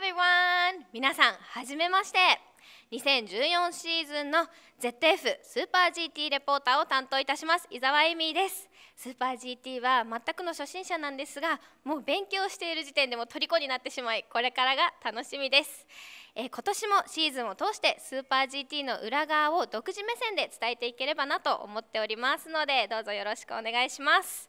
everyone! 皆さん、はじめまして2014シーズンの ZF スーパー GT レポーターを担当いたします伊沢恵美ですスーパー GT は全くの初心者なんですがもう勉強している時点でも虜になってしまいこれからが楽しみですえー、今年もシーズンを通してスーパー GT の裏側を独自目線で伝えていければなと思っておりますのでどうぞよろしくお願いします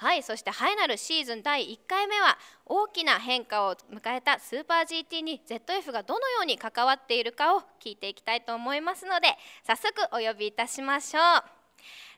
はいそしてハイナルシーズン第1回目は大きな変化を迎えたスーパー GT に ZF がどのように関わっているかを聞いていきたいと思いますので早速お呼びいたしましょう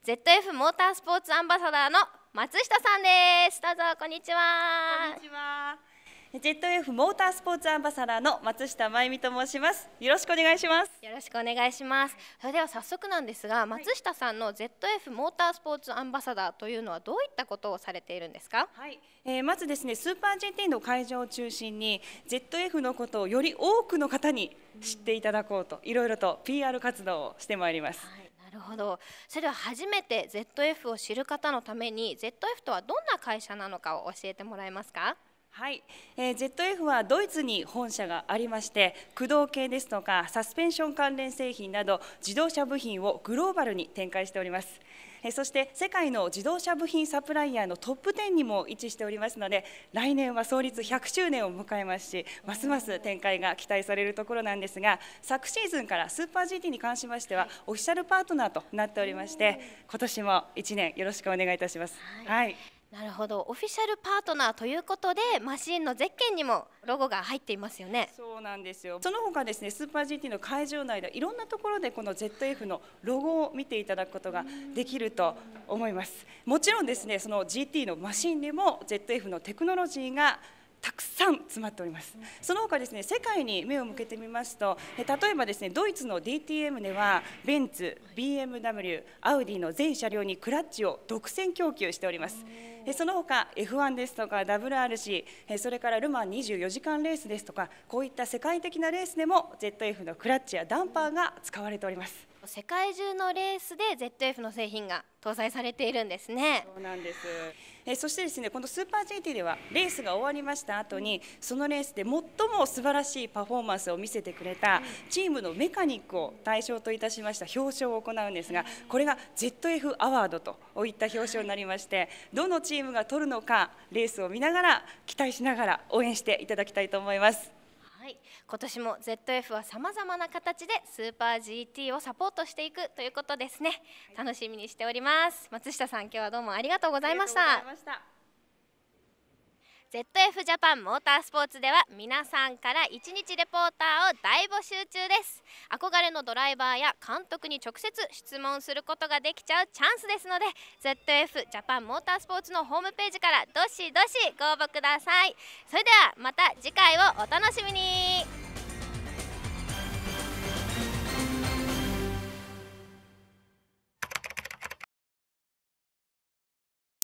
ZF モータースポーツアンバサダーの松下さんですどうぞこんにちはこんにちはジェット F モータースポーツアンバサダーの松下真由美と申しますよろしくお願いしますよろしくお願いしますそれでは早速なんですが松下さんの ZF モータースポーツアンバサダーというのはどういったことをされているんですかはい、えー、まずですねスーパー JT の会場を中心に ZF のことをより多くの方に知っていただこうといろいろと PR 活動をしてまいります、はいなるほどそれでは初めて ZF を知る方のために ZF とはどんな会社なのかを教えてもらえますかはい、えー、ZF はドイツに本社がありまして駆動系ですとかサスペンション関連製品など自動車部品をグローバルに展開しております。そして世界の自動車部品サプライヤーのトップ10にも位置しておりますので来年は創立100周年を迎えますしますます展開が期待されるところなんですが昨シーズンからスーパー GT に関しましてはオフィシャルパートナーとなっておりまして今年も1年よろしくお願いいたします。はい、はいなるほどオフィシャルパートナーということでマシンのゼッケンにもロゴが入っていますよねそうなんですよその他ですねスーパー GT の会場内でいろんなところでこの ZF のロゴを見ていただくことができると思いますもちろんですねその GT のマシンでも ZF のテクノロジーがたくさん詰まっておりますその他ですね世界に目を向けてみますと例えばですねドイツの DTM ではベンツ BMW アウディの全車両にクラッチを独占供給しておりますその他 F1 ですとか WRC それからルマン24時間レースですとかこういった世界的なレースでも ZF のクラッチやダンパーが使われております世界中のレースで ZF の製品が搭載されているんですね。そうなんです。えそしてですね、このスーパー GT ではレースが終わりました後に、そのレースで最も素晴らしいパフォーマンスを見せてくれたチームのメカニックを対象といたしました表彰を行うんですが、これが ZF アワードといった表彰になりまして、どのチームが取るのかレースを見ながら期待しながら応援していただきたいと思います。今年も ZF はさまざまな形でスーパー GT をサポートしていくということですね、楽しみにしております松下さん今日はどうもありがとうございました ZF ジャパンモータースポーツでは皆さんから1日レポーターを大募集中です憧れのドライバーや監督に直接質問することができちゃうチャンスですので ZF ジャパンモータースポーツのホームページからどしどしご応募くださいそれではまた次回をお楽しみに